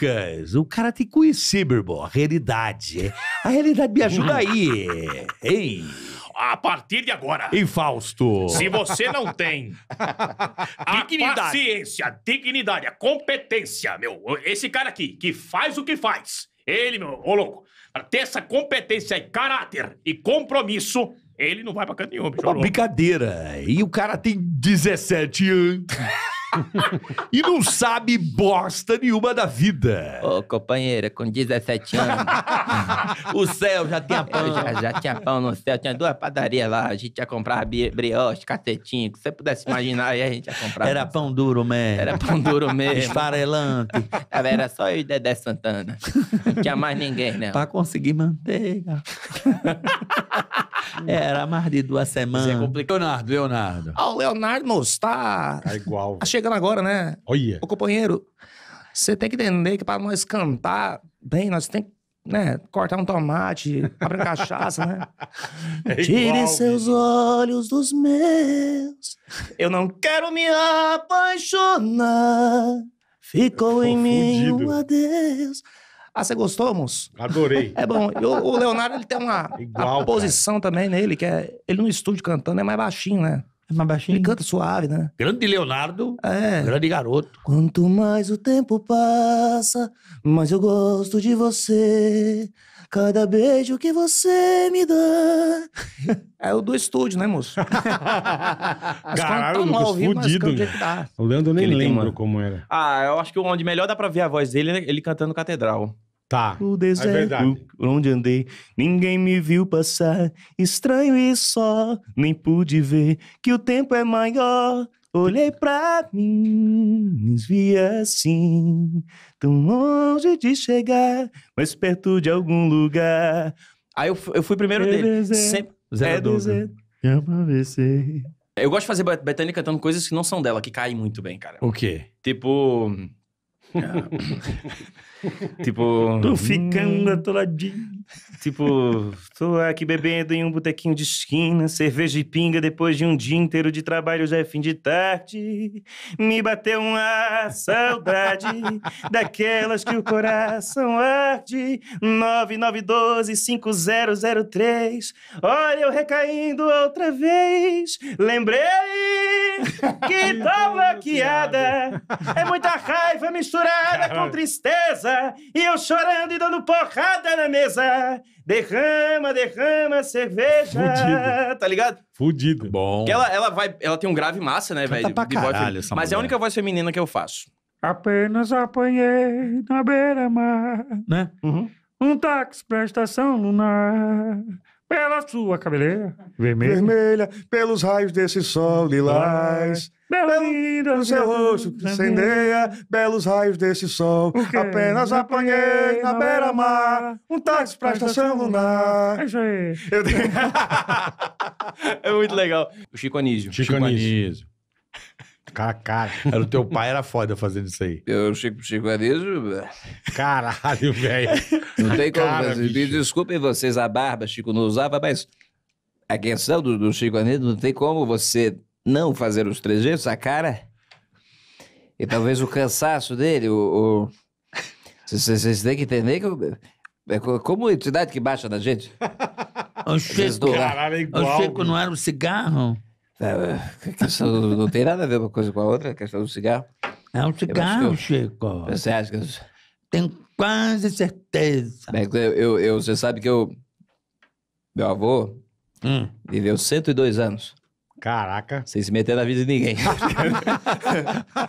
Lucas, o cara tem que conhecer, meu irmão, a realidade. É. A realidade me ajuda aí. Ei. A partir de agora. Em Fausto. Se você não tem a dignidade. paciência, a dignidade, a competência, meu, esse cara aqui, que faz o que faz, ele, meu, ô louco, ter essa competência e caráter e compromisso, ele não vai pra canto nenhum, bicho. Uma brincadeira. E o cara tem 17 anos. e não sabe bosta nenhuma da vida. Ô, companheira, com 17 anos, o céu já tinha pão. Já, já, tinha pão no céu, tinha duas padarias lá, a gente ia comprar brioche, cacetinho, que você pudesse imaginar, aí a gente ia comprar. Era pão duro mesmo. Era pão duro mesmo. Esfarelante. Era só eu e Dedé Santana. Não tinha mais ninguém, né? Pra conseguir manteiga. É, era mais de duas é semanas. é Leonardo, Leonardo. Ah, o Leonardo, está. tá. igual. Tá chegando agora, né? Olha. Ô, companheiro, você tem que entender que para nós cantar bem, nós tem que né? Cortar um tomate, abrir cachaça, né? É Tire igual, seus olhos dos meus. Eu não quero me apaixonar. Ficou em mim um adeus. Ah, você gostou, moço? Adorei. É bom. E o, o Leonardo, ele tem uma, Igual, uma posição também nele, que é... Ele no estúdio cantando é mais baixinho, né? É mais baixinho? Ele canta suave, né? Grande Leonardo, é. grande garoto. Quanto mais o tempo passa, mais eu gosto de você. Cada beijo que você me dá. É o do estúdio, né, moço? Caralho, Lucas, fudido. O Leandro nem lembro como era. Ah, eu acho que onde melhor dá pra ver a voz dele é ele cantando Catedral. Tá. O deserto é onde andei, ninguém me viu passar. Estranho e só, nem pude ver que o tempo é maior. Olhei pra mim, me vi assim, tão longe de chegar, mas perto de algum lugar. Aí eu, eu fui primeiro é dele. zero Sempre... Zero é deserto, eu gosto de fazer Bethânia cantando coisas que não são dela, que caem muito bem, cara. O quê? Tipo. Ah. tipo. Tô ficando atoladinho. Tipo, tô aqui bebendo em um botequinho de esquina, cerveja e pinga depois de um dia inteiro de trabalho, já é fim de tarde. Me bateu uma saudade daquelas que o coração arde. 99125003. Olha eu recaindo outra vez. Lembrei que tô bloqueada. É muita raiva misturada com tristeza. E eu chorando e dando porrada na mesa derrama, derrama cerveja. Fudido. Tá ligado? Fudido. Tá bom. Porque ela, ela, vai, ela tem um grave massa, né, velho? Tá caralho, Mas mulher. é a única voz feminina que eu faço. Apenas apanhei na beira-mar. Né? Uhum. Um táxi pra estação lunar. Pela sua cabeleira vermelha. vermelha pelos raios desse sol lilás. Bela linda do seu rosto que incendeia, belos raios desse sol. Apenas apanhei na beira-mar um táxi pra estação lunar. É isso aí. Eu... é muito legal. O Chico Anísio. Chico, Chico Anísio. Anísio. Cara, cara. Era o teu pai era foda fazendo isso aí. Eu, Chico, Chico Anísio... É caralho, velho. Não tem cara, como. Bicho. Desculpem vocês, a barba Chico não usava, mas a questão do, do Chico Anísio, não tem como você não fazer os trejeitos, a cara... E talvez o cansaço dele, o... Vocês o... têm que entender que... Eu... É entidade que baixa da gente. O Chico, Caralho, é igual, o Chico não era um cigarro? A eh, questão não tem nada a ver uma coisa com a outra, a questão do cigarro. É um cigarro, eu, Chico. Você acha que eu... Tenho quase certeza. Eu, eu, eu, você sabe que eu. Meu avô hum. viveu 102 anos. Caraca. Sem se meter na vida de ninguém.